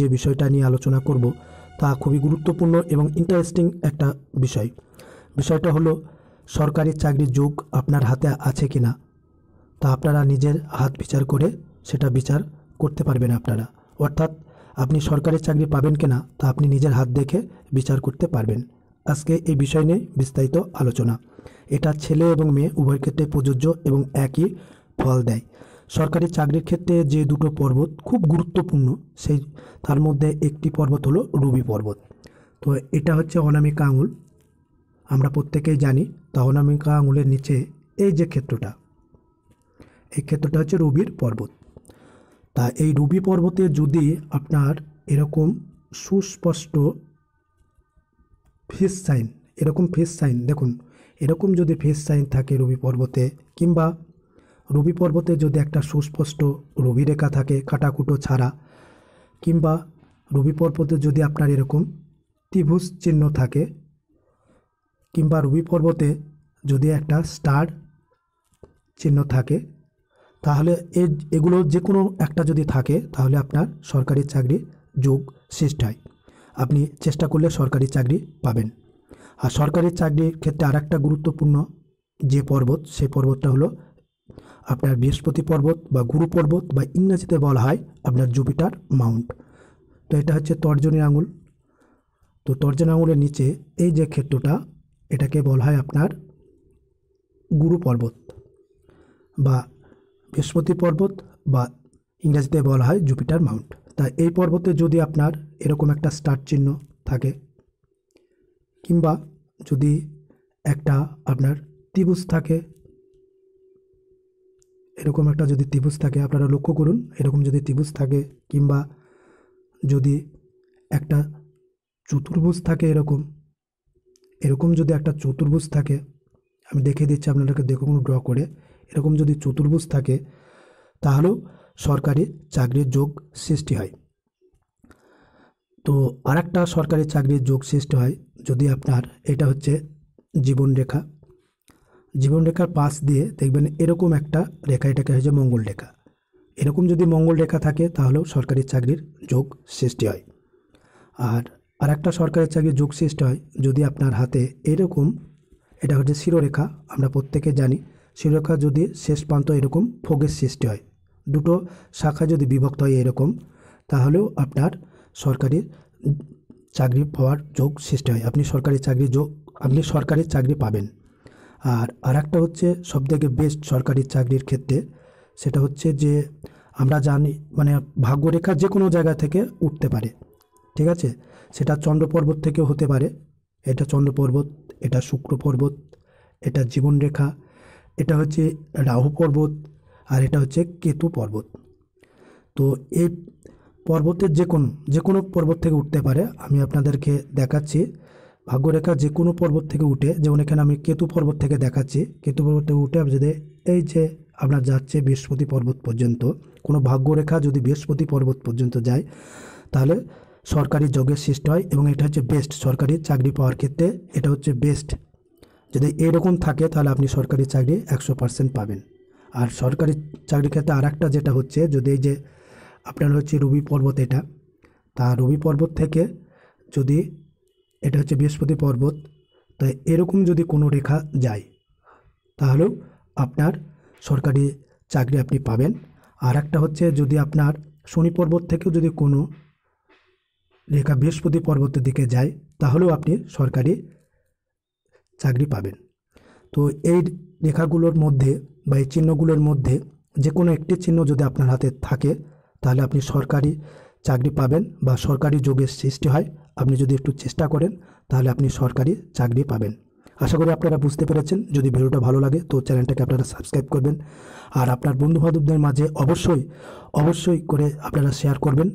যে বিষয়টা নিয়ে আলোচনা করব তা খুবই গুরুত্বপূর্ণ এবং ইন্টারেস্টিং একটা বিষয় বিষয়টা হলো সরকারি চাকরির যোগ আপনার হাতে আছে কি না তা আপনারা নিজের হাত বিচার করে সেটা বিচার করতে পারবেন আপনারা অর্থাৎ আপনি সরকারি চাকরি পাবেন কিনা তা আপনি নিজের হাত দেখে বিচার করতে পারবেন আজকে এই বিষয় নিয়ে বিস্তারিত আলোচনা এটা ছেলে এবং মেয়ে উভয় ক্ষেত্রে প্রযোজ্য এবং একই ফল দেয় সরকারি চাকরির ক্ষেত্রে যে দুটো পর্বত খুব গুরুত্বপূর্ণ সেই তার মধ্যে একটি পর্বত হলো রুবি পর্বত তো এটা হচ্ছে অনামিকা আঙুল আমরা প্রত্যেকেই জানি তা অনামিকা আঙুলের নিচে এই যে ক্ষেত্রটা এই ক্ষেত্রটা হচ্ছে রবির পর্বত তা এই রুবি পর্বতে যদি আপনার এরকম সুস্পষ্ট ফিস সাইন এরকম ফিস সাইন দেখুন এরকম যদি ফিস সাইন থাকে রবি পর্বতে কিংবা রবি পর্বতে যদি একটা সুস্পষ্ট রবিরেখা থাকে কাটাকুটো ছাড়া কিংবা রবি পর্বতে যদি আপনার এরকম ত্রিভুজ চিহ্ন থাকে কিংবা রবি পর্বতে যদি একটা স্টার চিহ্ন থাকে তাহলে এগুলো যে কোনো একটা যদি থাকে তাহলে আপনার সরকারি চাকরি যোগ সৃষ্টি হয় আপনি চেষ্টা করলে সরকারি চাকরি পাবেন আর সরকারি চাকরির ক্ষেত্রে আর একটা গুরুত্বপূর্ণ যে পর্বত সেই পর্বতটা হলো আপনার বৃহস্পতি পর্বত বা গুরু পর্বত বা ইংরাজিতে বলা হয় আপনার জুপিটার মাউন্ট তো এটা হচ্ছে তর্জনী আঙুল তো তর্জনী আঙুলের নিচে এই যে ক্ষেত্রটা এটাকে বলা হয় আপনার গুরু পর্বত বা বৃহস্পতি পর্বত বা ইংরাজিতে বলা হয় জুপিটার মাউন্ট তাই এই পর্বতে যদি আপনার এরকম একটা স্টার চিহ্ন থাকে কিংবা যদি একটা আপনার ত্রিভুজ থাকে এরকম একটা যদি ত্রিভুজ থাকে আপনারা লক্ষ্য করুন এরকম যদি ত্রিভুজ থাকে কিংবা যদি একটা চতুর্ভুজ থাকে এরকম এরকম যদি একটা চতুর্ভুজ থাকে আমি দেখে দিচ্ছি আপনাদেরকে দেখুন ড্র করে এরকম যদি চতুর্ভুজ থাকে তাহলেও সরকারি চাকরির যোগ সৃষ্টি হয় তো আর একটা সরকারি চাকরির যোগ সৃষ্টি হয় যদি আপনার এটা হচ্ছে জীবনরেখা জীবনরেখার পাশ দিয়ে দেখবেন এরকম একটা রেখা এটাকে হয়েছে মঙ্গল রেখা এরকম যদি মঙ্গল রেখা থাকে তাহলেও সরকারি চাকরির যোগ সৃষ্টি হয় আর আর একটা সরকারি চাকরির যোগ সৃষ্টি হয় যদি আপনার হাতে এরকম এটা হচ্ছে শিরোরেখা আমরা প্রত্যেকে জানি শিরোরেখা যদি শেষ প্রান্ত এরকম ফোগের সৃষ্টি হয় দুটো শাখা যদি বিভক্ত হয় এরকম তাহলেও আপনার সরকারি চাকরি পাওয়ার যোগ সৃষ্টি হয় আপনি সরকারি চাকরি যোগ আপনি সরকারি চাকরি পাবেন আর আরেকটা হচ্ছে সবথেকে বেস্ট সরকারি চাকরির ক্ষেত্রে সেটা হচ্ছে যে আমরা জানি মানে ভাগ্যরেখা যে কোনো জায়গা থেকে উঠতে পারে ঠিক আছে সেটা চন্দ্র পর্বত থেকেও হতে পারে এটা চন্দ্র পর্বত এটা শুক্র পর্বত এটা জীবনরেখা এটা হচ্ছে রাহু পর্বত আর এটা হচ্ছে কেতু পর্বত তো এই পর্বতের যে কোনো যে কোনো পর্বত থেকে উঠতে পারে আমি আপনাদেরকে দেখাচ্ছি ভাগ্যরেখা যে কোনো পর্বত থেকে উঠে যেমন এখানে আমি কেতু পর্বত থেকে দেখাচ্ছি কেতু পর্বত থেকে উঠে যদি এই যে আপনার যাচ্ছে বৃহস্পতি পর্বত পর্যন্ত কোনো ভাগ্যরেখা যদি বৃহস্পতি পর্বত পর্যন্ত যায় তাহলে সরকারি যোগের সৃষ্টি হয় এবং এটা হচ্ছে বেস্ট সরকারি চাকরি পাওয়ার ক্ষেত্রে এটা হচ্ছে বেস্ট যদি এরকম থাকে তাহলে আপনি সরকারি চাকরি একশো পার্সেন্ট পাবেন আর সরকারি চাকরির ক্ষেত্রে আর একটা যেটা হচ্ছে যদি এই যে আপনার হচ্ছে রবি পর্বত এটা তা রবি পর্বত থেকে যদি এটা হচ্ছে বৃহস্পতি পর্বত তাই এরকম যদি কোনো রেখা যায় তাহলেও আপনার সরকারি চাকরি আপনি পাবেন আর একটা হচ্ছে যদি আপনার শনি পর্বত থেকেও যদি কোনো রেখা বৃহস্পতি পর্বতের দিকে যায় তাহলেও আপনি সরকারি চাকরি পাবেন তো এই রেখাগুলোর মধ্যে বা এই চিহ্নগুলোর মধ্যে যে কোনো একটি চিহ্ন যদি আপনার হাতে থাকে তাহলে আপনি সরকারি চাকরি পাবেন বা সরকারি যোগের সৃষ্টি হয় আপনি যদি একটু চেষ্টা করেন তাহলে আপনি সরকারি চাকরি পাবেন আশা করি আপনারা বুঝতে পেরেছেন যদি ভিডিওটা ভালো লাগে তো চ্যানেলটাকে আপনারা সাবস্ক্রাইব করবেন আর আপনার বন্ধুবান্ধবদের মাঝে অবশ্যই অবশ্যই করে আপনারা শেয়ার করবেন